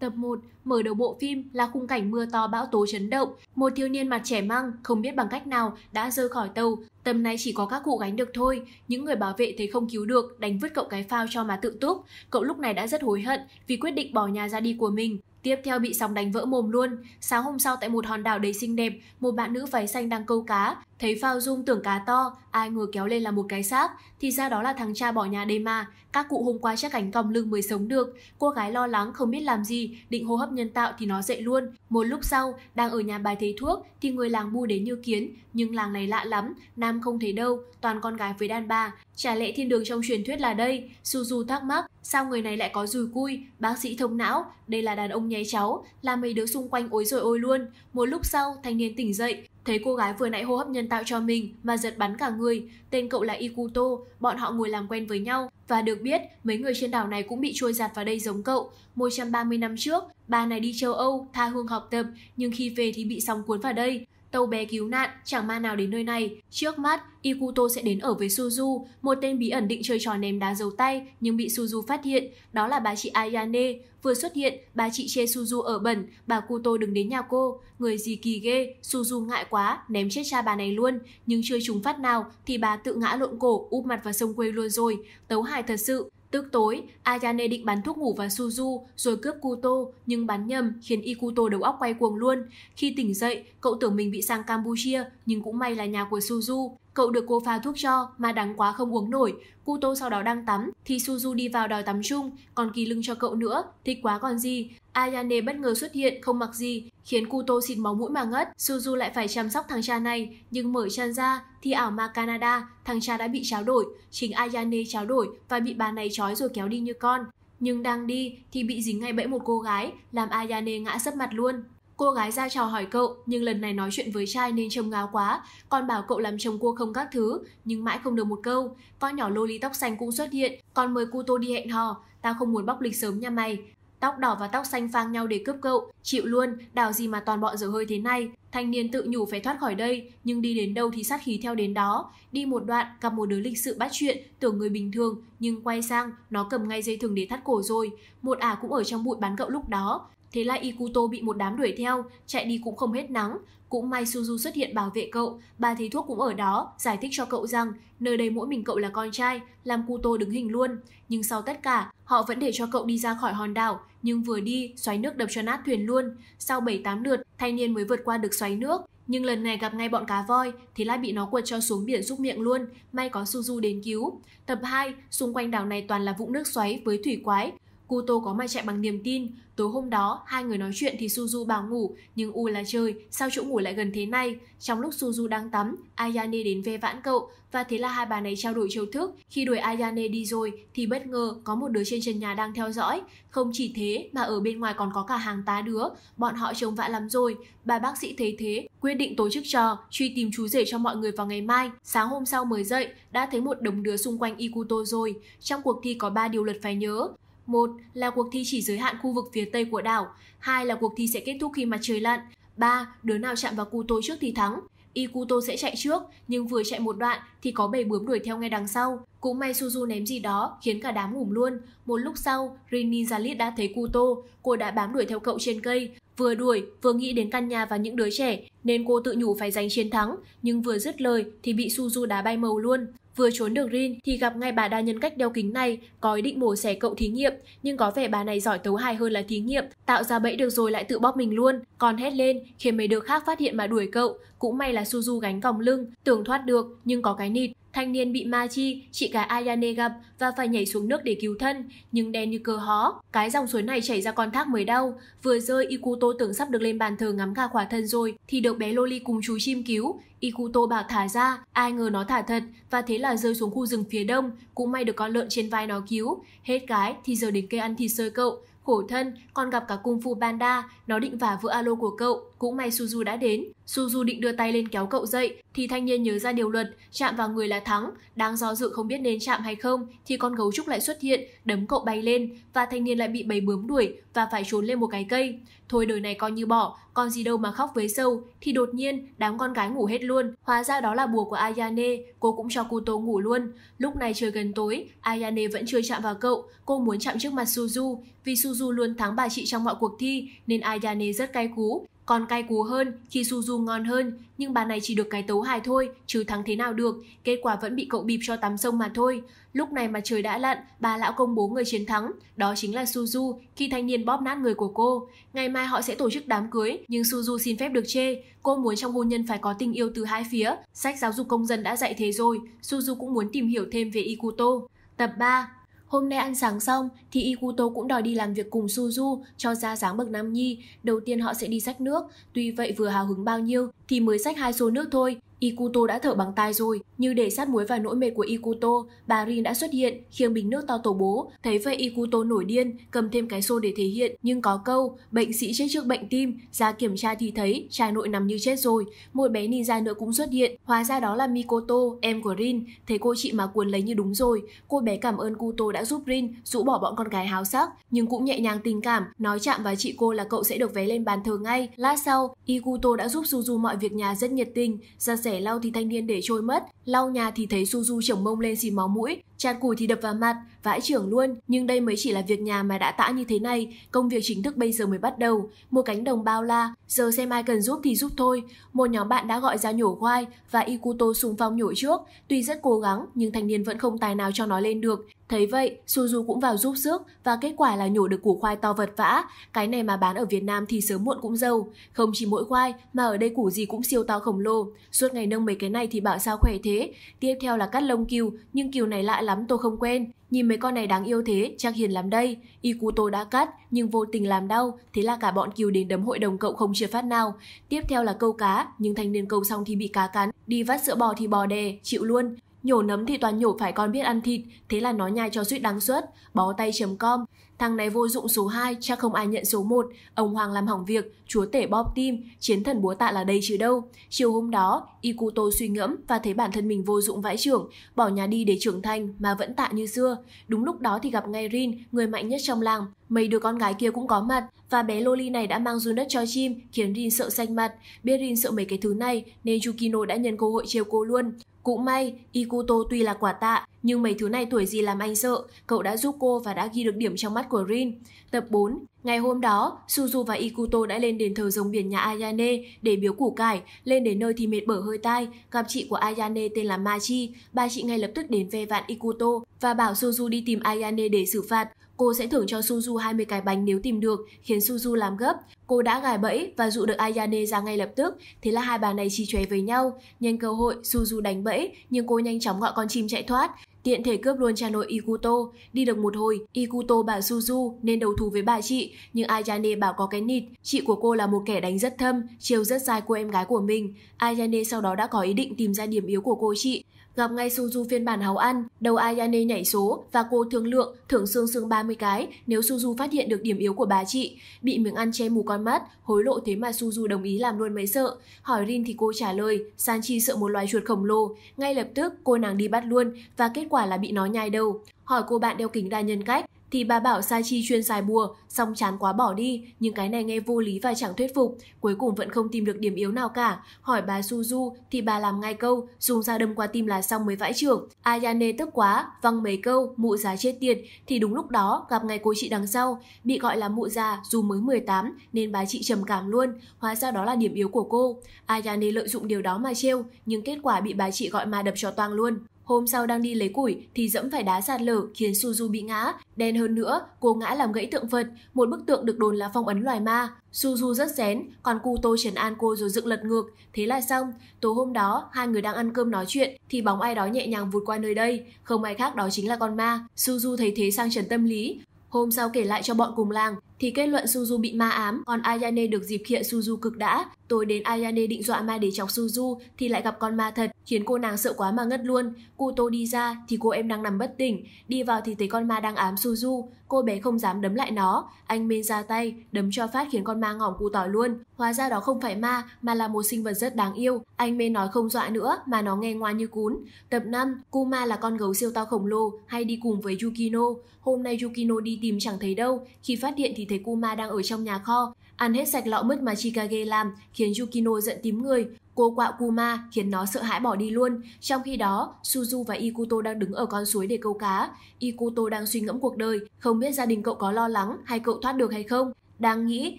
Tập 1, mở đầu bộ phim là khung cảnh mưa to bão tố chấn động. Một thiếu niên mặt trẻ măng, không biết bằng cách nào đã rơi khỏi tàu. Tầm này chỉ có các cụ gánh được thôi. Những người bảo vệ thấy không cứu được, đánh vứt cậu cái phao cho mà tự túc. Cậu lúc này đã rất hối hận vì quyết định bỏ nhà ra đi của mình. Tiếp theo bị sóng đánh vỡ mồm luôn. Sáng hôm sau tại một hòn đảo đầy xinh đẹp, một bạn nữ váy xanh đang câu cá. Thấy phao dung tưởng cá to, ai ngờ kéo lên là một cái xác. Thì ra đó là thằng cha bỏ nhà đây mà. Các cụ hôm qua chắc cánh còng lưng mới sống được. Cô gái lo lắng không biết làm gì, định hô hấp nhân tạo thì nó dậy luôn. Một lúc sau, đang ở nhà bài thấy thuốc thì người làng bu đến như kiến. Nhưng làng này lạ lắm, nam không thấy đâu, toàn con gái với đàn bà. Trả lệ thiên đường trong truyền thuyết là đây, Suzu thắc mắc, sao người này lại có dùi cui, bác sĩ thông não, đây là đàn ông nháy cháu, làm mấy đứa xung quanh ối rồi ôi luôn. Một lúc sau, thanh niên tỉnh dậy, thấy cô gái vừa nãy hô hấp nhân tạo cho mình mà giật bắn cả người. Tên cậu là Ikuto, bọn họ ngồi làm quen với nhau và được biết mấy người trên đảo này cũng bị trôi giạt vào đây giống cậu. 130 năm trước, bà này đi châu Âu, tha hương học tập nhưng khi về thì bị sóng cuốn vào đây. Tàu bé cứu nạn, chẳng ma nào đến nơi này. Trước mắt, Ikuto sẽ đến ở với Suzu, một tên bí ẩn định chơi trò ném đá dấu tay nhưng bị Suzu phát hiện. Đó là bà chị Ayane. Vừa xuất hiện, bà chị chê Suzu ở bẩn, bà Kuto đừng đến nhà cô. Người gì kỳ ghê, Suzu ngại quá, ném chết cha bà này luôn. Nhưng chưa trúng phát nào thì bà tự ngã lộn cổ, úp mặt vào sông quê luôn rồi. Tấu hài thật sự, Tức tối, Ayane định bắn thuốc ngủ vào Suzu rồi cướp Kuto nhưng bắn nhầm khiến Ikuto đầu óc quay cuồng luôn. Khi tỉnh dậy, cậu tưởng mình bị sang Campuchia nhưng cũng may là nhà của Suzu. Cậu được cô pha thuốc cho mà đắng quá không uống nổi. Kuto sau đó đang tắm thì Suzu đi vào đòi tắm chung còn kỳ lưng cho cậu nữa, thích quá còn gì. Ayane bất ngờ xuất hiện, không mặc gì, khiến Kuto xịt máu mũi mà ngất. Suzu lại phải chăm sóc thằng cha này, nhưng mở chan ra thì ảo ma Canada, thằng cha đã bị tráo đổi, chính Ayane tráo đổi và bị bà này trói rồi kéo đi như con. Nhưng đang đi thì bị dính ngay bẫy một cô gái, làm Ayane ngã sấp mặt luôn. Cô gái ra chào hỏi cậu, nhưng lần này nói chuyện với trai nên trông ngáo quá, còn bảo cậu làm chồng cô không các thứ, nhưng mãi không được một câu. Con nhỏ loli tóc xanh cũng xuất hiện, còn mời Kuto đi hẹn hò, tao không muốn bóc lịch sớm nha mày, Tóc đỏ và tóc xanh phang nhau để cướp cậu, chịu luôn, đào gì mà toàn bọn dở hơi thế này. Thanh niên tự nhủ phải thoát khỏi đây, nhưng đi đến đâu thì sát khí theo đến đó. Đi một đoạn, gặp một đứa lịch sự bắt chuyện, tưởng người bình thường, nhưng quay sang, nó cầm ngay dây thừng để thắt cổ rồi. Một ả cũng ở trong bụi bán cậu lúc đó. Thế là Ikuto bị một đám đuổi theo, chạy đi cũng không hết nắng. Cũng may Suzu xuất hiện bảo vệ cậu, bà thầy thuốc cũng ở đó, giải thích cho cậu rằng nơi đây mỗi mình cậu là con trai, làm Kuto đứng hình luôn. Nhưng sau tất cả, họ vẫn để cho cậu đi ra khỏi hòn đảo, nhưng vừa đi, xoáy nước đập cho nát thuyền luôn. Sau 7-8 lượt, thanh niên mới vượt qua được xoáy nước. Nhưng lần này gặp ngay bọn cá voi thì lại bị nó quật cho xuống biển giúp miệng luôn, may có Suzu đến cứu. Tập 2, xung quanh đảo này toàn là vũng nước xoáy với thủy quái, Kuto có mà chạy bằng niềm tin. Tối hôm đó, hai người nói chuyện thì Suzu bảo ngủ, nhưng U là chơi, sao chỗ ngủ lại gần thế này? Trong lúc Suzu đang tắm, Ayane đến ve vãn cậu, và thế là hai bà này trao đổi chiêu thức. Khi đuổi Ayane đi rồi, thì bất ngờ có một đứa trên trần nhà đang theo dõi. Không chỉ thế, mà ở bên ngoài còn có cả hàng tá đứa, bọn họ trông vã lắm rồi. Bà bác sĩ thấy thế, quyết định tổ chức trò, truy tìm chú rể cho mọi người vào ngày mai. Sáng hôm sau mới dậy, đã thấy một đống đứa xung quanh Ikuto rồi. Trong cuộc thi có 3 điều luật phải nhớ. 1 là cuộc thi chỉ giới hạn khu vực phía tây của đảo, 2 là cuộc thi sẽ kết thúc khi mặt trời lặn, 3 đứa nào chạm vào Kuto trước thì thắng. Ikuto sẽ chạy trước, nhưng vừa chạy một đoạn thì có bầy bướm đuổi theo ngay đằng sau. Cũng may Suzu ném gì đó khiến cả đám ngủm luôn. Một lúc sau, Rin Ninjalit đã thấy Kuto, cô đã bám đuổi theo cậu trên cây. Vừa đuổi, vừa nghĩ đến căn nhà và những đứa trẻ, nên cô tự nhủ phải giành chiến thắng, nhưng vừa dứt lời thì bị Suzu đá bay màu luôn. Vừa trốn được Rin thì gặp ngay bà đa nhân cách đeo kính này có ý định mổ xẻ cậu thí nghiệm, nhưng có vẻ bà này giỏi tấu hài hơn là thí nghiệm, tạo ra bẫy được rồi lại tự bóp mình luôn, còn hét lên khiến mấy đứa khác phát hiện mà đuổi cậu, cũng may là Suzu gánh còng lưng, tưởng thoát được nhưng có cái nịt. Thanh niên bị ma chị gái Ayane gặp và phải nhảy xuống nước để cứu thân, nhưng đen như cơ hó. Cái dòng suối này chảy ra con thác mới đau. Vừa rơi, Ikuto tưởng sắp được lên bàn thờ ngắm gà khỏa thân rồi, thì được bé Loli cùng chú chim cứu. Ikuto bảo thả ra, ai ngờ nó thả thật, và thế là rơi xuống khu rừng phía đông. Cũng may được con lợn trên vai nó cứu. Hết cái thì giờ đến cây ăn thịt sơi cậu, khổ thân, còn gặp cả cung phu banda, nó định vả vỡ alo của cậu. Cũng may Suzu đã đến. Suzu định đưa tay lên kéo cậu dậy, thì thanh niên nhớ ra điều luật, chạm vào người là thắng. Đang do dự không biết nên chạm hay không, thì con gấu trúc lại xuất hiện, đấm cậu bay lên, và thanh niên lại bị bầy bướm đuổi và phải trốn lên một cái cây thôi đời này coi như bỏ, còn gì đâu mà khóc với sâu, thì đột nhiên đám con gái ngủ hết luôn. Hóa ra đó là bùa của Ayane, cô cũng cho Kuto ngủ luôn. Lúc này trời gần tối, Ayane vẫn chưa chạm vào cậu, cô muốn chạm trước mặt Suzu, vì Suzu luôn thắng bà chị trong mọi cuộc thi nên Ayane rất cay cú. Còn cay cú hơn, khi Suzu ngon hơn, nhưng bà này chỉ được cái tấu hài thôi, chứ thắng thế nào được, kết quả vẫn bị cậu bịp cho tắm sông mà thôi. Lúc này mà trời đã lặn, bà lão công bố người chiến thắng, đó chính là Suzu, khi thanh niên bóp nát người của cô. Ngày mai họ sẽ tổ chức đám cưới, nhưng Suzu xin phép được chê, cô muốn trong hôn nhân phải có tình yêu từ hai phía. Sách giáo dục công dân đã dạy thế rồi, Suzu cũng muốn tìm hiểu thêm về Ikuto. Tập 3 Hôm nay ăn sáng xong thì Ikuto cũng đòi đi làm việc cùng Suzu cho ra dáng bậc nam nhi. Đầu tiên họ sẽ đi sách nước, tuy vậy vừa hào hứng bao nhiêu thì mới sách hai xô nước thôi. Ikuto đã thở bằng tay rồi, như để sát muối vào nỗi mệt của Ikuto, bà Rin đã xuất hiện, khiêng bình nước to tổ bố. Thấy vậy Ikuto nổi điên, cầm thêm cái xô để thể hiện, nhưng có câu, bệnh sĩ chết trước bệnh tim, ra kiểm tra thì thấy, trai nội nằm như chết rồi. Một bé ninja nữa cũng xuất hiện, hóa ra đó là Mikoto, em của Rin, thấy cô chị mà cuốn lấy như đúng rồi. Cô bé cảm ơn Kuto đã giúp Rin, rũ bỏ bọn con gái háo sắc, nhưng cũng nhẹ nhàng tình cảm, nói chạm vào chị cô là cậu sẽ được vé lên bàn thờ ngay. Lát sau, Ikuto đã giúp Suzu mọi việc nhà rất nhiệt tình, ra xe rẻ lau thì thanh niên để trôi mất, lau nhà thì thấy Suzu chồng mông lên xì máu mũi, Chạt củi thì đập vào mặt, vãi trưởng luôn, nhưng đây mới chỉ là việc nhà mà đã tã như thế này, công việc chính thức bây giờ mới bắt đầu, một cánh đồng bao la, giờ xem ai cần giúp thì giúp thôi. Một nhóm bạn đã gọi ra nhổ khoai và Ikuto xung phong nhổ trước, tuy rất cố gắng nhưng thanh niên vẫn không tài nào cho nó lên được. Thấy vậy, Suzu cũng vào giúp sức và kết quả là nhổ được củ khoai to vật vã. Cái này mà bán ở Việt Nam thì sớm muộn cũng giàu. Không chỉ mỗi khoai mà ở đây củ gì cũng siêu to khổng lồ. Suốt ngày nâng mấy cái này thì bảo sao khỏe thế. Tiếp theo là cắt lông kiều, nhưng kiều này lại là lắm tôi không quen. Nhìn mấy con này đáng yêu thế, chắc hiền lắm đây. Y cú tôi đã cắt, nhưng vô tình làm đau. Thế là cả bọn kiều đến đấm hội đồng cậu không chia phát nào. Tiếp theo là câu cá, nhưng thanh niên câu xong thì bị cá cắn. Đi vắt sữa bò thì bò đè, chịu luôn. Nhổ nấm thì toàn nhổ phải con biết ăn thịt, thế là nó nhai cho suýt đáng suốt bó tay.com. chấm Thằng này vô dụng số 2, chắc không ai nhận số 1. Ông Hoàng làm hỏng việc, chúa tể bóp tim, chiến thần búa tạ là đây chứ đâu. Chiều hôm đó, Ikuto suy ngẫm và thấy bản thân mình vô dụng vãi trưởng, bỏ nhà đi để trưởng thành mà vẫn tạ như xưa. Đúng lúc đó thì gặp ngay Rin, người mạnh nhất trong làng. Mấy đứa con gái kia cũng có mặt và bé Loli này đã mang Junet cho chim khiến Rin sợ xanh mặt. Biết Rin sợ mấy cái thứ này nên Yukino đã nhân cơ hội trêu cô luôn. Cũng may, Ikuto tuy là quả tạ, nhưng mấy thứ này tuổi gì làm anh sợ, cậu đã giúp cô và đã ghi được điểm trong mắt của Rin. Tập 4, ngày hôm đó, Suzu và Ikuto đã lên đền thờ rồng biển nhà Ayane để biếu củ cải, lên đến nơi thì mệt bở hơi tai, gặp chị của Ayane tên là Machi, Ba chị ngay lập tức đến ve vạn Ikuto và bảo Suzu đi tìm Ayane để xử phạt. Cô sẽ thưởng cho Suzu 20 cái bánh nếu tìm được, khiến Suzu làm gấp. Cô đã gài bẫy và dụ được Ayane ra ngay lập tức, thế là hai bà này chi chóe với nhau. Nhân cơ hội, Suzu đánh bẫy, nhưng cô nhanh chóng gọi con chim chạy thoát. Tiện thể cướp luôn cha nội Ikuto. Đi được một hồi, Ikuto bảo Suzu nên đầu thú với bà chị, nhưng Ayane bảo có cái nịt. Chị của cô là một kẻ đánh rất thâm, chiều rất dài cô em gái của mình. Ayane sau đó đã có ý định tìm ra điểm yếu của cô chị, gặp ngay Suzu phiên bản háo ăn, đầu Ayane nhảy số và cô thương lượng thưởng xương xương 30 cái nếu Suzu phát hiện được điểm yếu của bà chị. Bị miếng ăn che mù con mắt, hối lộ thế mà Suzu đồng ý làm luôn mấy sợ. Hỏi Rin thì cô trả lời, Sanchi sợ một loài chuột khổng lồ. Ngay lập tức cô nàng đi bắt luôn và kết quả là bị nó nhai đầu. Hỏi cô bạn đeo kính đa nhân cách, thì bà bảo sai Chi chuyên xài bùa, xong chán quá bỏ đi, nhưng cái này nghe vô lý và chẳng thuyết phục, cuối cùng vẫn không tìm được điểm yếu nào cả. Hỏi bà Suzu thì bà làm ngay câu, dùng dao đâm qua tim là xong mới vãi trưởng. Ayane tức quá, văng mấy câu, mụ già chết tiệt, thì đúng lúc đó gặp ngay cô chị đằng sau, bị gọi là mụ già dù mới 18 nên bà chị trầm cảm luôn, hóa ra đó là điểm yếu của cô. Ayane lợi dụng điều đó mà trêu, nhưng kết quả bị bà chị gọi mà đập cho toang luôn. Hôm sau đang đi lấy củi thì dẫm phải đá sạt lở khiến Suzu bị ngã. Đen hơn nữa, cô ngã làm gãy tượng Phật, một bức tượng được đồn là phong ấn loài ma. Suzu rất rén, còn Kuto trấn an cô rồi dựng lật ngược. Thế là xong. Tối hôm đó, hai người đang ăn cơm nói chuyện thì bóng ai đó nhẹ nhàng vụt qua nơi đây. Không ai khác đó chính là con ma. Suzu thấy thế sang trần tâm lý, Hôm sau kể lại cho bọn cùng làng thì kết luận Suzu bị ma ám, còn Ayane được dịp kiện Suzu cực đã. Tối đến Ayane định dọa ma để chọc Suzu thì lại gặp con ma thật, khiến cô nàng sợ quá mà ngất luôn. Kuto đi ra thì cô em đang nằm bất tỉnh, đi vào thì thấy con ma đang ám Suzu, cô bé không dám đấm lại nó. Anh Min ra tay, đấm cho phát khiến con ma ngỏm cụ tỏi luôn. Hóa ra đó không phải ma mà là một sinh vật rất đáng yêu. Anh Min nói không dọa nữa mà nó nghe ngoan như cún. Tập 5, Kuma là con gấu siêu to khổng lồ hay đi cùng với Yukino. Hôm nay Yukino đi tìm chẳng thấy đâu, khi phát hiện thì thấy Kuma đang ở trong nhà kho, ăn hết sạch lọ mứt mà Chikage làm, khiến Yukino giận tím người. Cô quạ Kuma khiến nó sợ hãi bỏ đi luôn. Trong khi đó, Suzu và Ikuto đang đứng ở con suối để câu cá. Ikuto đang suy ngẫm cuộc đời, không biết gia đình cậu có lo lắng hay cậu thoát được hay không. Đang nghĩ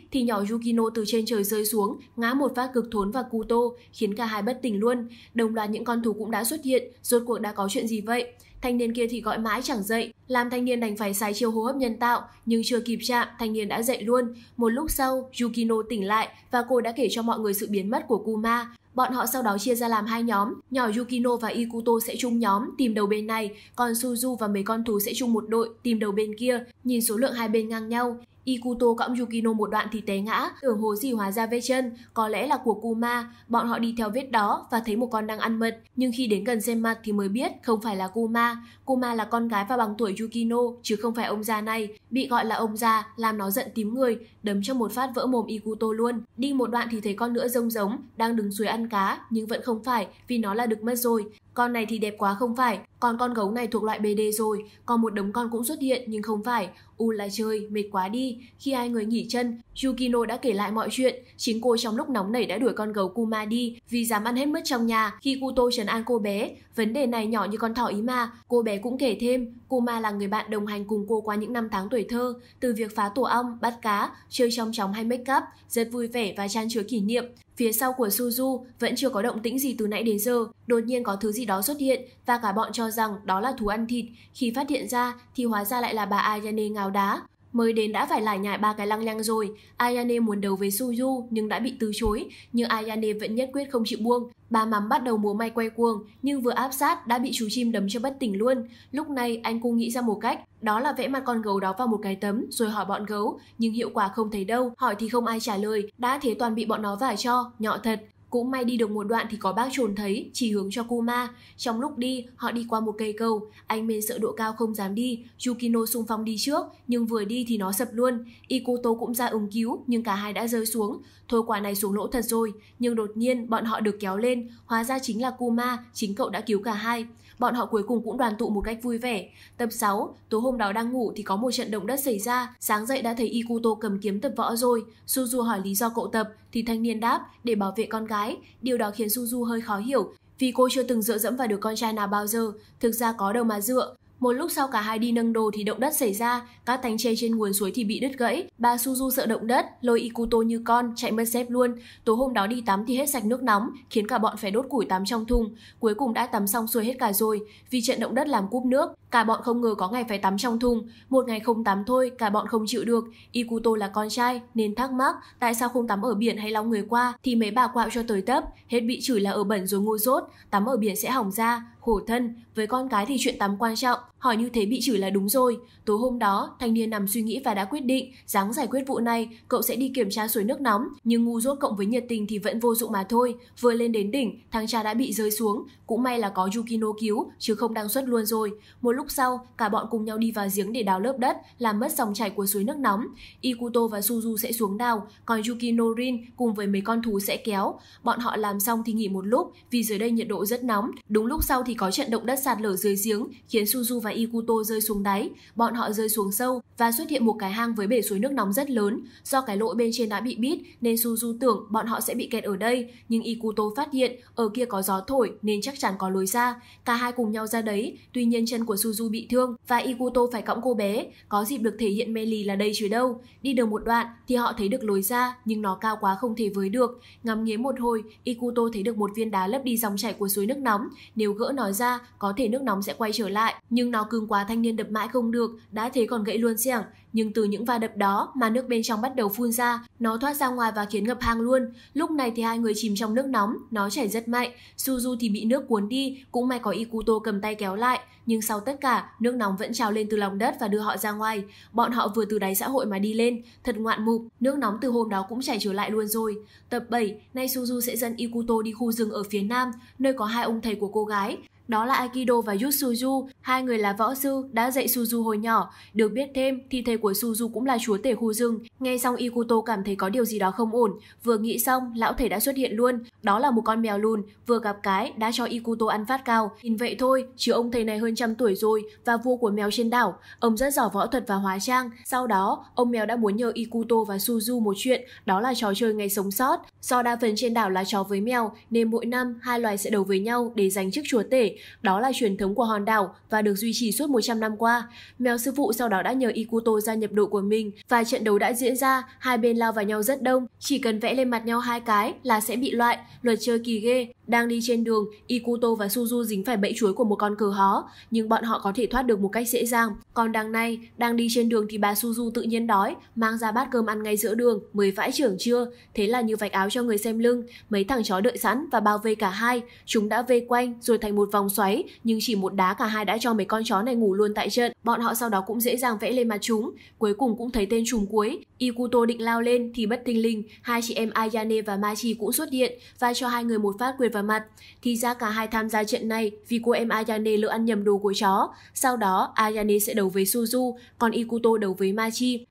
thì nhỏ Yukino từ trên trời rơi xuống, ngã một phát cực thốn vào Kuto, khiến cả hai bất tỉnh luôn. Đồng loạt những con thú cũng đã xuất hiện, rốt cuộc đã có chuyện gì vậy? Thanh niên kia thì gọi mãi chẳng dậy, làm thanh niên đành phải xài chiêu hô hấp nhân tạo, nhưng chưa kịp chạm, thanh niên đã dậy luôn. Một lúc sau, Yukino tỉnh lại và cô đã kể cho mọi người sự biến mất của Kuma. Bọn họ sau đó chia ra làm hai nhóm, nhỏ Yukino và Ikuto sẽ chung nhóm tìm đầu bên này, còn Suzu và mấy con thú sẽ chung một đội tìm đầu bên kia. Nhìn số lượng hai bên ngang nhau, Ikuto cõng Yukino một đoạn thì té ngã, tưởng hồ gì hóa ra vết chân, có lẽ là của Kuma. Bọn họ đi theo vết đó và thấy một con đang ăn mật, nhưng khi đến gần xem mặt thì mới biết không phải là Kuma. Kuma là con gái và bằng tuổi Yukino, chứ không phải ông già này. Bị gọi là ông già, làm nó giận tím người, đấm cho một phát vỡ mồm Ikuto luôn. Đi một đoạn thì thấy con nữa rông giống, đang đứng suối ăn cá, nhưng vẫn không phải vì nó là được mất rồi. Con này thì đẹp quá không phải, còn con gấu này thuộc loại BD rồi, còn một đống con cũng xuất hiện nhưng không phải. U là chơi, mệt quá đi. Khi hai người nghỉ chân, Yukino đã kể lại mọi chuyện. Chính cô trong lúc nóng nảy đã đuổi con gấu Kuma đi vì dám ăn hết mứt trong nhà khi Kuto trấn an cô bé. Vấn đề này nhỏ như con thỏ ý mà. Cô bé cũng kể thêm, Kuma là người bạn đồng hành cùng cô qua những năm tháng tuổi thơ. Từ việc phá tổ ong, bắt cá, chơi trong chóng hay make up, rất vui vẻ và tràn chứa kỷ niệm. Phía sau của Suzu vẫn chưa có động tĩnh gì từ nãy đến giờ. Đột nhiên có thứ gì đó xuất hiện và cả bọn cho rằng đó là thú ăn thịt, khi phát hiện ra thì hóa ra lại là bà Ayane ngáo đá. Mới đến đã phải lải nhải ba cái lăng nhăng rồi, Ayane muốn đấu với suju nhưng đã bị từ chối, nhưng Ayane vẫn nhất quyết không chịu buông. Bà mắm bắt đầu múa may quay cuồng, nhưng vừa áp sát đã bị chú chim đấm cho bất tỉnh luôn. Lúc này anh cô nghĩ ra một cách, đó là vẽ mặt con gấu đó vào một cái tấm rồi hỏi bọn gấu, nhưng hiệu quả không thấy đâu, hỏi thì không ai trả lời, đã thế toàn bị bọn nó vả cho, nhọ thật. Cũng may đi được một đoạn thì có bác trồn thấy, chỉ hướng cho Kuma. Trong lúc đi, họ đi qua một cây cầu. Anh Men sợ độ cao không dám đi, Yukino xung phong đi trước, nhưng vừa đi thì nó sập luôn. Ikuto cũng ra ứng cứu, nhưng cả hai đã rơi xuống. Thôi quả này xuống lỗ thật rồi, nhưng đột nhiên bọn họ được kéo lên, hóa ra chính là Kuma, chính cậu đã cứu cả hai. Bọn họ cuối cùng cũng đoàn tụ một cách vui vẻ. Tập 6, tối hôm đó đang ngủ thì có một trận động đất xảy ra, sáng dậy đã thấy Ikuto cầm kiếm tập võ rồi. Suzu hỏi lý do cậu tập thì thanh niên đáp để bảo vệ con gái. Điều đó khiến Suzu hơi khó hiểu vì cô chưa từng dựa dẫm vào được con trai nào bao giờ, thực ra có đâu mà dựa, một lúc sau cả hai đi nâng đồ thì động đất xảy ra, các thanh tre trên nguồn suối thì bị đứt gãy. Bà Suzu sợ động đất, lôi Ikuto như con, chạy mất dép luôn. Tối hôm đó đi tắm thì hết sạch nước nóng, khiến cả bọn phải đốt củi tắm trong thùng. Cuối cùng đã tắm xong xuôi hết cả rồi, vì trận động đất làm cúp nước. Cả bọn không ngờ có ngày phải tắm trong thùng. Một ngày không tắm thôi, cả bọn không chịu được. Ikuto là con trai, nên thắc mắc tại sao không tắm ở biển hay lau người qua thì mấy bà quạo cho tới tấp, hết bị chửi là ở bẩn rồi ngu dốt, tắm ở biển sẽ hỏng da, khổ thân, với con cái thì chuyện tắm quan trọng, Hỏi như thế bị chửi là đúng rồi. Tối hôm đó, thanh niên nằm suy nghĩ và đã quyết định, dáng giải quyết vụ này, cậu sẽ đi kiểm tra suối nước nóng. Nhưng ngu dốt cộng với nhiệt tình thì vẫn vô dụng mà thôi. Vừa lên đến đỉnh, thằng cha đã bị rơi xuống. Cũng may là có Yukino cứu, chứ không đang xuất luôn rồi. Một lúc sau, cả bọn cùng nhau đi vào giếng để đào lớp đất, làm mất dòng chảy của suối nước nóng. Ikuto và Suzu sẽ xuống đào, còn Yukino Rin cùng với mấy con thú sẽ kéo. Bọn họ làm xong thì nghỉ một lúc, vì dưới đây nhiệt độ rất nóng. Đúng lúc sau thì có trận động đất sạt lở dưới giếng, khiến Suzu và và Ikuto rơi xuống đáy, bọn họ rơi xuống sâu và xuất hiện một cái hang với bể suối nước nóng rất lớn. Do cái lỗ bên trên đã bị bít nên Suzu tưởng bọn họ sẽ bị kẹt ở đây, nhưng Ikuto phát hiện ở kia có gió thổi nên chắc chắn có lối ra. Cả hai cùng nhau ra đấy, tuy nhiên chân của Suzu bị thương và Ikuto phải cõng cô bé, có dịp được thể hiện mê Meli là đây chứ đâu. Đi được một đoạn thì họ thấy được lối ra nhưng nó cao quá không thể với được. Ngắm nghía một hồi, Ikuto thấy được một viên đá lấp đi dòng chảy của suối nước nóng, nếu gỡ nó ra có thể nước nóng sẽ quay trở lại, nhưng nó Do cương quá thanh niên đập mãi không được, đã thế còn gãy luôn xẻng. Nhưng từ những va đập đó mà nước bên trong bắt đầu phun ra, nó thoát ra ngoài và khiến ngập hang luôn. Lúc này thì hai người chìm trong nước nóng, nó chảy rất mạnh. Suzu thì bị nước cuốn đi, cũng may có Ikuto cầm tay kéo lại. Nhưng sau tất cả, nước nóng vẫn trào lên từ lòng đất và đưa họ ra ngoài. Bọn họ vừa từ đáy xã hội mà đi lên, thật ngoạn mục, nước nóng từ hôm đó cũng chảy trở lại luôn rồi. Tập 7, nay Suzu sẽ dẫn Ikuto đi khu rừng ở phía nam, nơi có hai ông thầy của cô gái. Đó là Aikido và Yutsuju, hai người là võ sư đã dạy Suzu hồi nhỏ. Được biết thêm, thi thể của Suzu cũng là chúa tể khu rừng. Nghe xong Ikuto cảm thấy có điều gì đó không ổn. Vừa nghĩ xong, lão thể đã xuất hiện luôn. Đó là một con mèo lùn, vừa gặp cái đã cho Ikuto ăn phát cao. Nhìn vậy thôi, chứ ông thầy này hơn trăm tuổi rồi và vua của mèo trên đảo. Ông rất giỏi võ thuật và hóa trang. Sau đó, ông mèo đã muốn nhờ Ikuto và Suzu một chuyện, đó là trò chơi ngày sống sót. Do đa phần trên đảo là chó với mèo, nên mỗi năm hai loài sẽ đấu với nhau để giành chức chúa tể. Đó là truyền thống của hòn đảo và được duy trì suốt 100 năm qua. Mèo sư phụ sau đó đã nhờ Ikuto gia nhập đội của mình và trận đấu đã diễn ra, hai bên lao vào nhau rất đông. Chỉ cần vẽ lên mặt nhau hai cái là sẽ bị loại, luật chơi kỳ ghê. Đang đi trên đường, Ikuto và Suzu dính phải bẫy chuối của một con cờ hó, nhưng bọn họ có thể thoát được một cách dễ dàng. Còn đằng này, đang đi trên đường thì bà Suzu tự nhiên đói, mang ra bát cơm ăn ngay giữa đường, mới vãi trưởng chưa. Thế là như vạch áo cho người xem lưng, mấy thằng chó đợi sẵn và bao vây cả hai. Chúng đã vây quanh rồi thành một vòng vòng xoáy, nhưng chỉ một đá cả hai đã cho mấy con chó này ngủ luôn tại trận. Bọn họ sau đó cũng dễ dàng vẽ lên mặt chúng. Cuối cùng cũng thấy tên trùng cuối. Ikuto định lao lên thì bất thình lình, hai chị em Ayane và Machi cũng xuất hiện và cho hai người một phát quyền vào mặt. Thì ra cả hai tham gia trận này vì cô em Ayane lỡ ăn nhầm đồ của chó. Sau đó, Ayane sẽ đấu với Suzu, còn Ikuto đấu với Machi.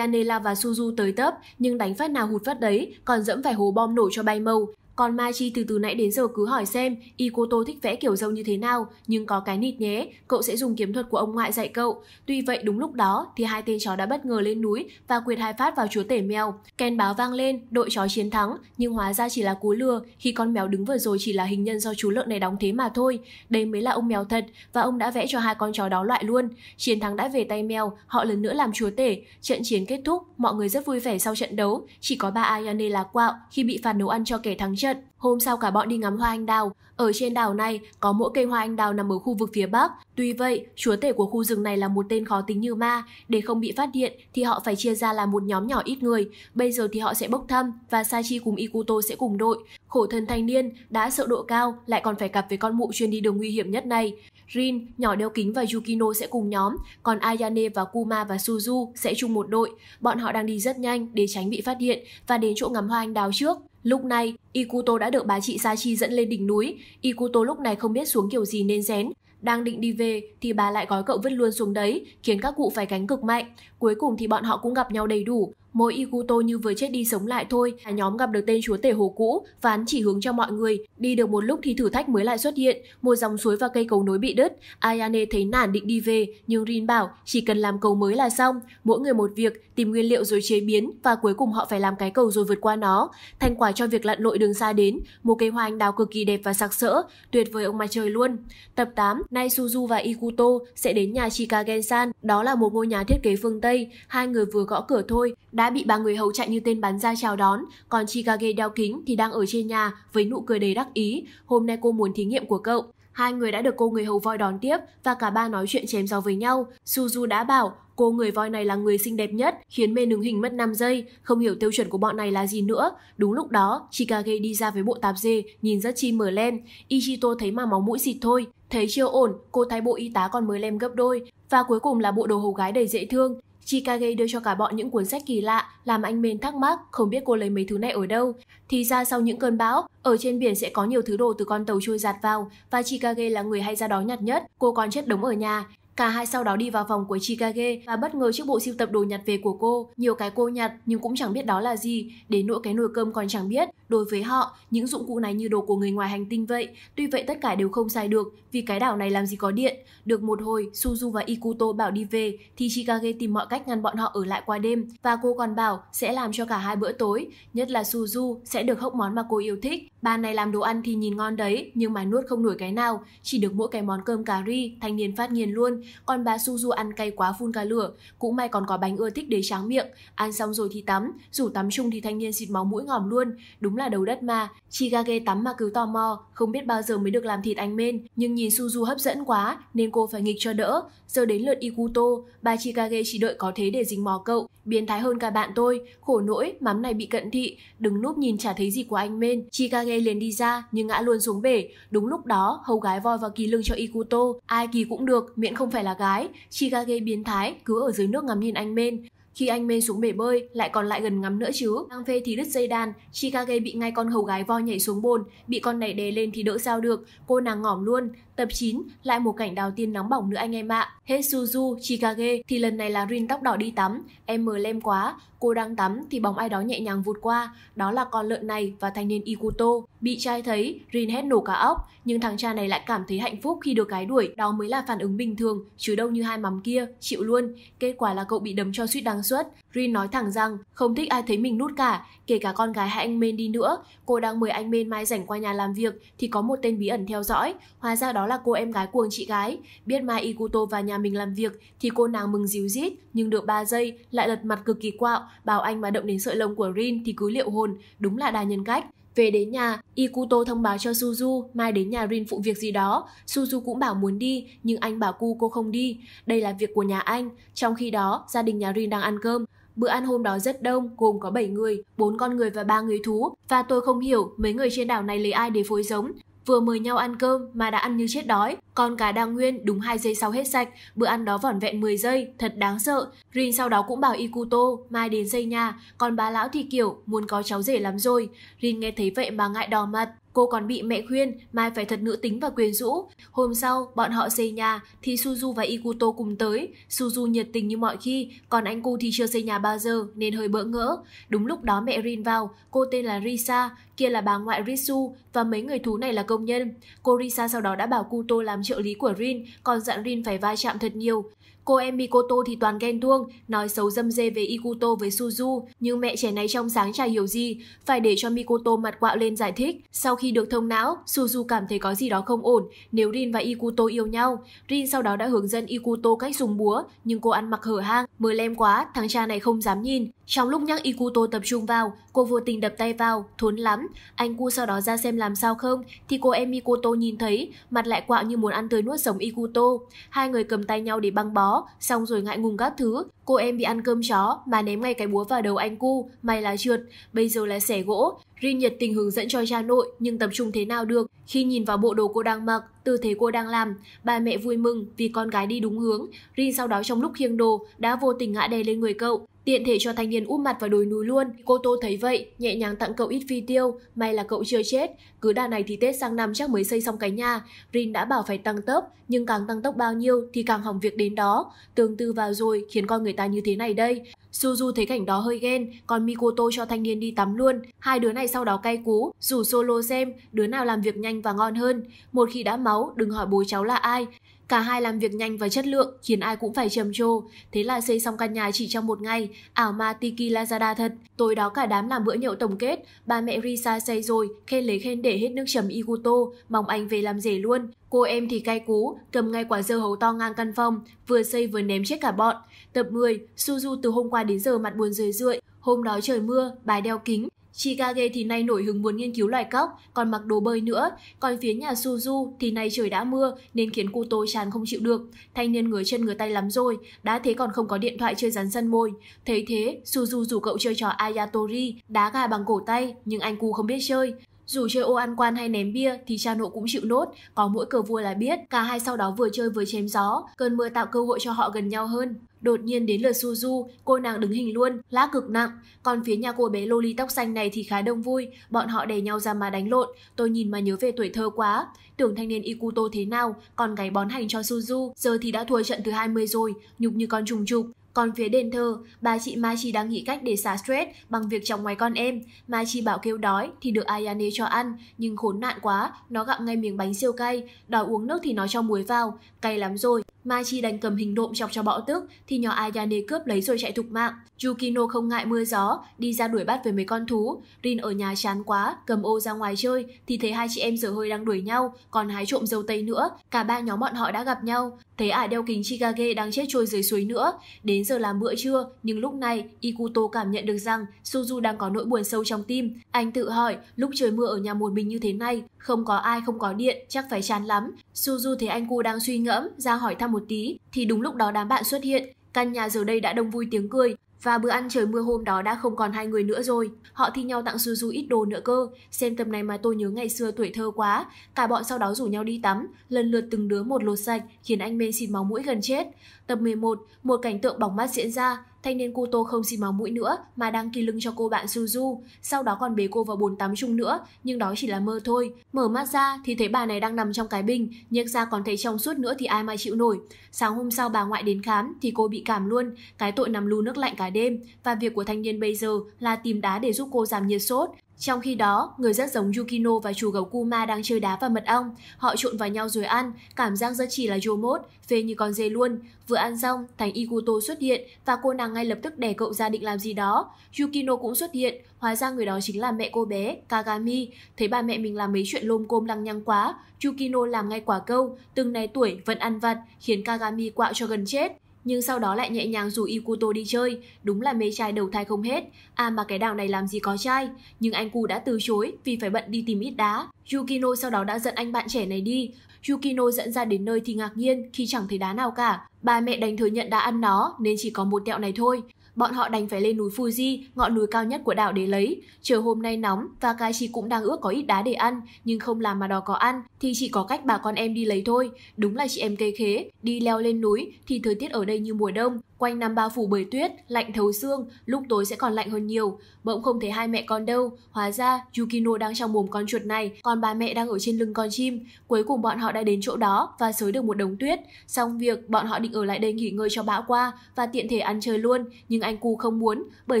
lao và Suzu tới tấp nhưng đánh phát nào hụt phát đấy, còn dẫm phải hố bom nổ cho bay mâu. Còn Mai Chi từ từ nãy đến giờ cứ hỏi xem y cô tô thích vẽ kiểu dâu như thế nào, nhưng có cái nịt nhé, cậu sẽ dùng kiếm thuật của ông ngoại dạy cậu. Tuy vậy đúng lúc đó thì hai tên chó đã bất ngờ lên núi và quyệt hai phát vào chúa tể mèo. Ken báo vang lên, đội chó chiến thắng, nhưng hóa ra chỉ là cú lừa khi con mèo đứng vừa rồi chỉ là hình nhân do chú lợn này đóng thế mà thôi. Đây mới là ông mèo thật và ông đã vẽ cho hai con chó đó loại luôn. Chiến thắng đã về tay mèo, họ lần nữa làm chúa tể. Trận chiến kết thúc, mọi người rất vui vẻ sau trận đấu, chỉ có ba Ayane là quạo khi bị phạt nấu ăn cho kẻ thắng trận. Hôm sau cả bọn đi ngắm hoa anh đào. Ở trên đảo này có mỗi cây hoa anh đào nằm ở khu vực phía bắc. Tuy vậy, chúa tể của khu rừng này là một tên khó tính như ma. Để không bị phát hiện thì họ phải chia ra làm một nhóm nhỏ ít người. Bây giờ thì họ sẽ bốc thăm và Sachi cùng Ikuto sẽ cùng đội. Khổ thân thanh niên đã sợ độ cao lại còn phải cặp với con mụ chuyên đi đường nguy hiểm nhất này. Rin, nhỏ đeo kính và Yukino sẽ cùng nhóm, còn Ayane và Kuma và Suzu sẽ chung một đội. Bọn họ đang đi rất nhanh để tránh bị phát hiện và đến chỗ ngắm hoa anh đào trước. Lúc này, Ikuto đã được bà chị Sachi dẫn lên đỉnh núi. Ikuto lúc này không biết xuống kiểu gì nên rén. Đang định đi về thì bà lại gói cậu vứt luôn xuống đấy, khiến các cụ phải cánh cực mạnh. Cuối cùng thì bọn họ cũng gặp nhau đầy đủ. Mỗi Ikuto như vừa chết đi sống lại thôi, cả nhóm gặp được tên chúa tể hồ cũ, phán chỉ hướng cho mọi người. Đi được một lúc thì thử thách mới lại xuất hiện, một dòng suối và cây cầu nối bị đứt. Ayane thấy nản định đi về, nhưng Rin bảo chỉ cần làm cầu mới là xong. Mỗi người một việc, tìm nguyên liệu rồi chế biến và cuối cùng họ phải làm cái cầu rồi vượt qua nó. Thành quả cho việc lặn lội đường xa đến, một cây hoa anh đào cực kỳ đẹp và sặc sỡ, tuyệt vời ông mặt trời luôn. Tập 8, nay Suzu và Ikuto sẽ đến nhà Chika Gensan, đó là một ngôi nhà thiết kế phương Tây. Hai người vừa gõ cửa thôi, đã đã bị ba người hầu chạy như tên bắn ra chào đón, còn Chikage đeo kính thì đang ở trên nhà với nụ cười đầy đắc ý, hôm nay cô muốn thí nghiệm của cậu. Hai người đã được cô người hầu voi đón tiếp và cả ba nói chuyện chém gió với nhau. Suzu đã bảo cô người voi này là người xinh đẹp nhất, khiến mê đứng hình mất 5 giây, không hiểu tiêu chuẩn của bọn này là gì nữa. Đúng lúc đó, Chikage đi ra với bộ tạp dê nhìn rất chi mở lem. Ichito thấy mà máu mũi xịt thôi. Thấy chưa ổn, cô thay bộ y tá còn mới lem gấp đôi. Và cuối cùng là bộ đồ hầu gái đầy dễ thương. Chikage đưa cho cả bọn những cuốn sách kỳ lạ, làm anh Mên thắc mắc không biết cô lấy mấy thứ này ở đâu. Thì ra sau những cơn bão, ở trên biển sẽ có nhiều thứ đồ từ con tàu trôi giạt vào và Chikage là người hay ra đó nhặt nhất, cô còn chất đống ở nhà. Cả hai sau đó đi vào phòng của Chikage và bất ngờ trước bộ siêu tập đồ nhặt về của cô. Nhiều cái cô nhặt nhưng cũng chẳng biết đó là gì, đến nỗi cái nồi cơm còn chẳng biết. Đối với họ, những dụng cụ này như đồ của người ngoài hành tinh vậy. Tuy vậy tất cả đều không xài được vì cái đảo này làm gì có điện. Được một hồi, Suzu và Ikuto bảo đi về thì Chikage tìm mọi cách ngăn bọn họ ở lại qua đêm và cô còn bảo sẽ làm cho cả hai bữa tối, nhất là Suzu sẽ được hốc món mà cô yêu thích. Bà này làm đồ ăn thì nhìn ngon đấy nhưng mà nuốt không nổi cái nào, chỉ được mỗi cái món cơm cà ri, thanh niên phát nghiền luôn còn bà Suzu ăn cay quá phun cả lửa. Cũng may còn có bánh ưa thích để tráng miệng, ăn xong rồi thì tắm, rủ tắm chung thì thanh niên xịt máu mũi ngòm luôn. Đúng là đầu đất mà, Chigage tắm mà cứ tò mò, không biết bao giờ mới được làm thịt anh men. Nhưng nhìn Suzu hấp dẫn quá nên cô phải nghịch cho đỡ. Giờ đến lượt Ikuto, bà Chigage chỉ đợi có thế để dính mò cậu. Biến thái hơn cả bạn tôi, khổ nỗi, mắm này bị cận thị, đứng núp nhìn chả thấy gì của anh men. Chigage liền đi ra nhưng ngã luôn xuống bể. Đúng lúc đó, hầu gái voi vào kỳ lưng cho Ikuto, ai kỳ cũng được, miễn không phải là gái, Chikage biến thái cứ ở dưới nước ngắm nhìn anh men. Khi anh men xuống bể bơi, lại còn lại gần ngắm nữa chứ. Đang phê thì đứt dây đàn, Chikage bị ngay con hầu gái vo nhảy xuống bồn, bị con này đè lên thì đỡ sao được, cô nàng ngỏm luôn. Tập 9, lại một cảnh đào tiên nóng bỏng nữa anh em ạ. Hết Suzu Chicago thì lần này là Rin tóc đỏ đi tắm, em mờ lem quá, cô đang tắm thì bóng ai đó nhẹ nhàng vụt qua, đó là con lợn này và thanh niên Ikuto. Bị trai thấy, Rin hét nổ cả óc, nhưng thằng cha này lại cảm thấy hạnh phúc khi được cái đuổi, đó mới là phản ứng bình thường, chứ đâu như hai mắm kia, chịu luôn. Kết quả là cậu bị đấm cho suýt đáng suất. Rin nói thẳng rằng không thích ai thấy mình nút cả, kể cả con gái hay anh Men đi nữa. Cô đang mời anh Men mai rảnh qua nhà làm việc thì có một tên bí ẩn theo dõi, hóa ra đó đó là cô em gái cuồng chị gái. Biết Mai Iguto vào nhà mình làm việc thì cô nàng mừng díu dít, nhưng được 3 giây lại lật mặt cực kỳ quạo, bảo anh mà động đến sợi lông của Rin thì cứ liệu hồn, đúng là đa nhân cách. Về đến nhà, Ikuto thông báo cho Suzu mai đến nhà Rin phụ việc gì đó. Suzu cũng bảo muốn đi, nhưng anh bảo cu cô không đi. Đây là việc của nhà anh. Trong khi đó, gia đình nhà Rin đang ăn cơm. Bữa ăn hôm đó rất đông, gồm có 7 người, 4 con người và 3 người thú. Và tôi không hiểu mấy người trên đảo này lấy ai để phối giống. Vừa mời nhau ăn cơm mà đã ăn như chết đói, con cá đang nguyên đúng 2 giây sau hết sạch, bữa ăn đó vỏn vẹn 10 giây, thật đáng sợ. Rin sau đó cũng bảo Ikuto mai đến xây nhà, còn bà lão thì kiểu muốn có cháu rể lắm rồi. Rin nghe thấy vậy mà ngại đỏ mặt, Cô còn bị mẹ khuyên Mai phải thật nữ tính và quyến rũ. Hôm sau, bọn họ xây nhà thì Suzu và Ikuto cùng tới. Suzu nhiệt tình như mọi khi, còn anh cô thì chưa xây nhà bao giờ nên hơi bỡ ngỡ. Đúng lúc đó mẹ Rin vào, cô tên là Risa, kia là bà ngoại Risu và mấy người thú này là công nhân. Cô Risa sau đó đã bảo Kuto làm trợ lý của Rin, còn dặn Rin phải va chạm thật nhiều. Cô em Mikoto thì toàn ghen tuông, nói xấu dâm dê về Ikuto với Suzu, nhưng mẹ trẻ này trong sáng chả hiểu gì, phải để cho Mikoto mặt quạo lên giải thích. Sau khi được thông não, Suzu cảm thấy có gì đó không ổn nếu Rin và Ikuto yêu nhau. Rin sau đó đã hướng dẫn Ikuto cách dùng búa, nhưng cô ăn mặc hở hang, mờ lem quá, thằng cha này không dám nhìn. Trong lúc nhắc Ikuto tập trung vào, cô vô tình đập tay vào, thốn lắm. Anh ku sau đó ra xem làm sao không, thì cô em Mikoto nhìn thấy, mặt lại quạo như muốn ăn tươi nuốt sống Ikuto. Hai người cầm tay nhau để băng bó, xong rồi ngại ngùng các thứ. Cô em bị ăn cơm chó, mà ném ngay cái búa vào đầu anh ku may là trượt, bây giờ là xẻ gỗ. Rin nhiệt tình hướng dẫn cho cha nội, nhưng tập trung thế nào được. Khi nhìn vào bộ đồ cô đang mặc, tư thế cô đang làm, bà mẹ vui mừng vì con gái đi đúng hướng. Rin sau đó trong lúc khiêng đồ, đã vô tình ngã đè lên người cậu. Tiện thể cho thanh niên úp mặt vào đồi núi luôn, cô Tô thấy vậy, nhẹ nhàng tặng cậu ít phi tiêu, may là cậu chưa chết, cứ đà này thì Tết sang năm chắc mới xây xong cái nhà. Rin đã bảo phải tăng tốc, nhưng càng tăng tốc bao nhiêu thì càng hỏng việc đến đó. Tương tư vào rồi khiến con người ta như thế này đây. Suzu thấy cảnh đó hơi ghen, còn Mikoto cho thanh niên đi tắm luôn. Hai đứa này sau đó cay cú, rủ solo xem đứa nào làm việc nhanh và ngon hơn. Một khi đã máu, đừng hỏi bố cháu là ai. Cả hai làm việc nhanh và chất lượng khiến ai cũng phải trầm trồ. Thế là xây xong căn nhà chỉ trong một ngày, ảo ma Tiki Lazada thật. Tối đó cả đám làm bữa nhậu tổng kết, bà mẹ Risa xây rồi, khen lấy khen để hết nước chấm Iguto, mong anh về làm rể luôn. Cô em thì cay cú, cầm ngay quả dưa hấu to ngang căn phòng, vừa xây vừa ném chết cả bọn. Tập 10, Suzu từ hôm qua đến giờ mặt buồn rười rượi, hôm đó trời mưa, bài đeo kính, Chikage thì nay nổi hứng muốn nghiên cứu loài cóc, còn mặc đồ bơi nữa. Còn phía nhà Suzu thì nay trời đã mưa nên khiến cô Kuto chán không chịu được. Thanh niên ngứa chân ngứa tay lắm rồi, đã thế còn không có điện thoại chơi rắn săn môi. Thấy thế, Suzu rủ cậu chơi trò Ayatori, đá gà bằng cổ tay, nhưng anh cu không biết chơi. Dù chơi ô ăn quan hay ném bia thì cha nội cũng chịu nốt, có mỗi cờ vua là biết. Cả hai sau đó vừa chơi vừa chém gió, cơn mưa tạo cơ hội cho họ gần nhau hơn. Đột nhiên đến lượt Suzu, cô nàng đứng hình luôn, lá cực nặng. Còn phía nhà cô bé Loli tóc xanh này thì khá đông vui, bọn họ đè nhau ra mà đánh lộn. Tôi nhìn mà nhớ về tuổi thơ quá. Tưởng thanh niên Ikuto thế nào, còn gái bón hành cho Suzu, giờ thì đã thua trận thứ 20 rồi, nhục như con trùng trục. Còn phía đền thờ, bà chị Mai Chi đang nghĩ cách để xả stress bằng việc chồng ngoài con em. Mai Chi bảo kêu đói thì được Ayane cho ăn, nhưng khốn nạn quá, nó gặm ngay miếng bánh siêu cay, đòi uống nước thì nó cho muối vào, cay lắm rồi. Mai Chi đành cầm hình độm chọc cho bọ tức thì nhỏ Ayane cướp lấy rồi chạy thục mạng. Yukino không ngại mưa gió, đi ra đuổi bắt với mấy con thú. Rin ở nhà chán quá, cầm ô ra ngoài chơi thì thấy hai chị em dở hơi đang đuổi nhau, còn hái trộm dâu tây nữa. Cả ba nhóm bọn họ đã gặp nhau. Thấy ải đeo kính Chicago đang chết trôi dưới suối nữa, đến giờ làm bữa trưa, nhưng lúc này Ikuto cảm nhận được rằng Suzu đang có nỗi buồn sâu trong tim. Anh tự hỏi, lúc trời mưa ở nhà một mình như thế này, không có ai không có điện, chắc phải chán lắm. Suzu thấy anh cô đang suy ngẫm, ra hỏi thăm một tí, thì đúng lúc đó đám bạn xuất hiện. Căn nhà giờ đây đã đông vui tiếng cười, và bữa ăn trời mưa hôm đó đã không còn hai người nữa rồi. Họ thi nhau tặng Suzu ít đồ nữa cơ. Xem tập này mà tôi nhớ ngày xưa tuổi thơ quá. Cả bọn sau đó rủ nhau đi tắm, lần lượt từng đứa một lột sạch, khiến anh mê xịt máu mũi gần chết. Tập 11, một cảnh tượng bỏng mắt diễn ra thanh niên Kuto không xì máu mũi nữa mà đang kỳ lưng cho cô bạn Suzu, sau đó còn bế cô vào bồn tắm chung nữa, nhưng đó chỉ là mơ thôi. Mở mắt ra thì thấy bà này đang nằm trong cái bình, nhếch ra còn thấy trong suốt nữa thì ai mà chịu nổi. Sáng hôm sau bà ngoại đến khám thì cô bị cảm luôn, cái tội nằm lu nước lạnh cả đêm và việc của thanh niên bây giờ là tìm đá để giúp cô giảm nhiệt sốt. Trong khi đó, người rất giống Yukino và chú gấu Kuma đang chơi đá và mật ong. Họ trộn vào nhau rồi ăn, cảm giác rất chỉ là Yomot, phê như con dê luôn. Vừa ăn xong, thành Ikuto xuất hiện và cô nàng ngay lập tức đè cậu ra định làm gì đó. Yukino cũng xuất hiện, hóa ra người đó chính là mẹ cô bé, Kagami. Thấy ba mẹ mình làm mấy chuyện lôm côm lăng nhăng quá, Yukino làm ngay quả câu, từng này tuổi vẫn ăn vặt, khiến Kagami quạo cho gần chết nhưng sau đó lại nhẹ nhàng rủ Ikuto đi chơi, đúng là mê trai đầu thai không hết. À mà cái đảo này làm gì có trai, nhưng anh cu đã từ chối vì phải bận đi tìm ít đá. Yukino sau đó đã dẫn anh bạn trẻ này đi. Yukino dẫn ra đến nơi thì ngạc nhiên khi chẳng thấy đá nào cả. Ba mẹ đành thừa nhận đã ăn nó nên chỉ có một tẹo này thôi. Bọn họ đành phải lên núi Fuji, ngọn núi cao nhất của đảo để lấy. Trời hôm nay nóng và cái chị cũng đang ước có ít đá để ăn, nhưng không làm mà đó có ăn thì chỉ có cách bà con em đi lấy thôi. Đúng là chị em cây khế, đi leo lên núi thì thời tiết ở đây như mùa đông, Quanh năm bao phủ bởi tuyết, lạnh thấu xương, lúc tối sẽ còn lạnh hơn nhiều. Bỗng không thấy hai mẹ con đâu, hóa ra Yukino đang trong mồm con chuột này, còn bà mẹ đang ở trên lưng con chim. Cuối cùng bọn họ đã đến chỗ đó và sới được một đống tuyết. Xong việc, bọn họ định ở lại đây nghỉ ngơi cho bão qua và tiện thể ăn chơi luôn, nhưng anh cu không muốn bởi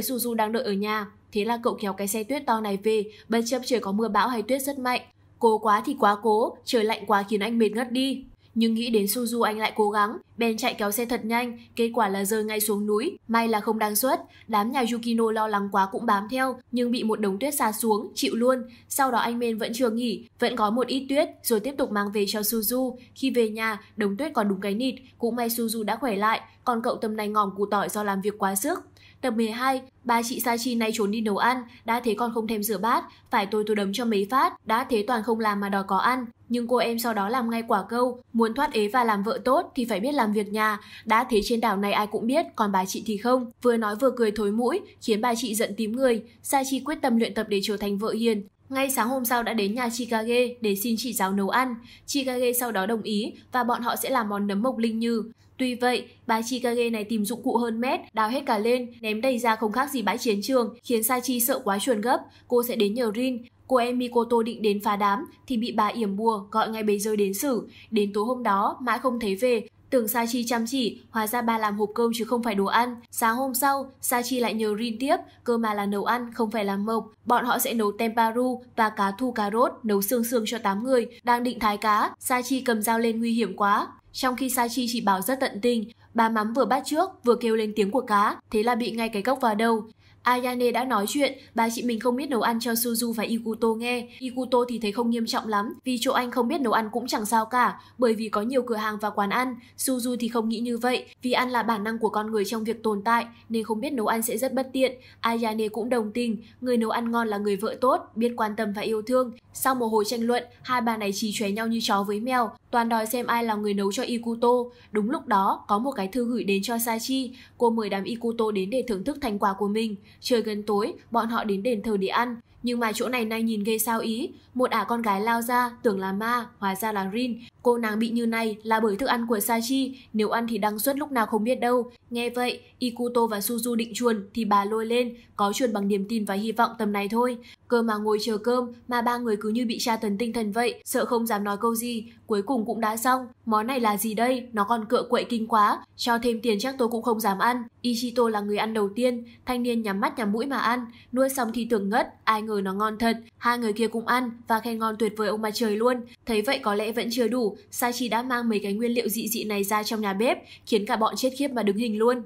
Suzu đang đợi ở nhà. Thế là cậu kéo cái xe tuyết to này về, bất chấp trời có mưa bão hay tuyết rất mạnh. Cố quá thì quá cố, trời lạnh quá khiến anh mệt ngất đi nhưng nghĩ đến Suzu anh lại cố gắng, bèn chạy kéo xe thật nhanh, kết quả là rơi ngay xuống núi, may là không đang suất. Đám nhà Yukino lo lắng quá cũng bám theo, nhưng bị một đống tuyết xa xuống, chịu luôn. Sau đó anh Men vẫn chưa nghỉ, vẫn gói một ít tuyết, rồi tiếp tục mang về cho Suzu. Khi về nhà, đống tuyết còn đúng cái nịt, cũng may Suzu đã khỏe lại, còn cậu tâm này ngòm củ tỏi do làm việc quá sức. Tập 12, ba chị Sa Chi nay trốn đi nấu ăn, đã thế còn không thèm rửa bát, phải tôi tôi đấm cho mấy phát, đã thế toàn không làm mà đòi có ăn. Nhưng cô em sau đó làm ngay quả câu, muốn thoát ế và làm vợ tốt thì phải biết làm việc nhà, đã thế trên đảo này ai cũng biết, còn bà chị thì không. Vừa nói vừa cười thối mũi, khiến bà chị giận tím người, Sa Chi quyết tâm luyện tập để trở thành vợ hiền, ngay sáng hôm sau đã đến nhà Chikage để xin chị giáo nấu ăn. Chikage sau đó đồng ý và bọn họ sẽ làm món nấm mộc linh như. Tuy vậy, bà Chicago này tìm dụng cụ hơn mét, đào hết cả lên, ném đầy ra không khác gì bãi chiến trường, khiến Sachi sợ quá chuồn gấp. Cô sẽ đến nhờ Rin, cô em Mikoto định đến phá đám thì bị bà yểm bùa gọi ngay bây giờ đến xử. Đến tối hôm đó mãi không thấy về, tưởng Sachi chăm chỉ, hóa ra bà làm hộp cơm chứ không phải đồ ăn. Sáng hôm sau, Sachi lại nhờ Rin tiếp, cơ mà là nấu ăn, không phải làm mộc. Bọn họ sẽ nấu temparu và cá thu cà rốt, nấu xương xương cho 8 người. Đang định thái cá, Sachi cầm dao lên nguy hiểm quá. Trong khi Sa Chi chỉ bảo rất tận tình, bà mắm vừa bắt trước vừa kêu lên tiếng của cá, thế là bị ngay cái gốc vào đầu. Ayane đã nói chuyện, bà chị mình không biết nấu ăn cho Suzu và Ikuto nghe. Ikuto thì thấy không nghiêm trọng lắm, vì chỗ anh không biết nấu ăn cũng chẳng sao cả, bởi vì có nhiều cửa hàng và quán ăn. Suzu thì không nghĩ như vậy, vì ăn là bản năng của con người trong việc tồn tại, nên không biết nấu ăn sẽ rất bất tiện. Ayane cũng đồng tình, người nấu ăn ngon là người vợ tốt, biết quan tâm và yêu thương. Sau một hồi tranh luận, hai bà này trì chóe nhau như chó với mèo, toàn đòi xem ai là người nấu cho Ikuto. Đúng lúc đó, có một cái thư gửi đến cho Sachi, cô mời đám Ikuto đến để thưởng thức thành quả của mình. Trời gần tối, bọn họ đến đền thờ để ăn, nhưng mà chỗ này nay nhìn gây sao ý. Một ả con gái lao ra, tưởng là ma, hóa ra là Rin. Cô nàng bị như này là bởi thức ăn của Sachi, nếu ăn thì đăng suất lúc nào không biết đâu. Nghe vậy, Ikuto và Suzu định chuồn thì bà lôi lên, có chuồn bằng niềm tin và hy vọng tầm này thôi. Cơ mà ngồi chờ cơm mà ba người cứ như bị tra tấn tinh thần vậy, sợ không dám nói câu gì, cuối cùng cũng đã xong. Món này là gì đây? Nó còn cựa quậy kinh quá, cho thêm tiền chắc tôi cũng không dám ăn. Ichito là người ăn đầu tiên, thanh niên nhắm mắt nhắm mũi mà ăn, nuôi xong thì tưởng ngất, ai ngờ nó ngon thật. Hai người kia cũng ăn và khen ngon tuyệt vời ông mặt trời luôn. Thấy vậy có lẽ vẫn chưa đủ, Sai đã mang mấy cái nguyên liệu dị dị này ra trong nhà bếp, khiến cả bọn chết khiếp mà đứng hình luôn.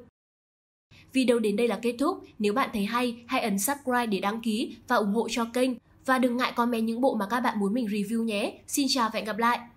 Video đến đây là kết thúc. Nếu bạn thấy hay, hãy ấn subscribe để đăng ký và ủng hộ cho kênh. Và đừng ngại comment những bộ mà các bạn muốn mình review nhé. Xin chào và hẹn gặp lại!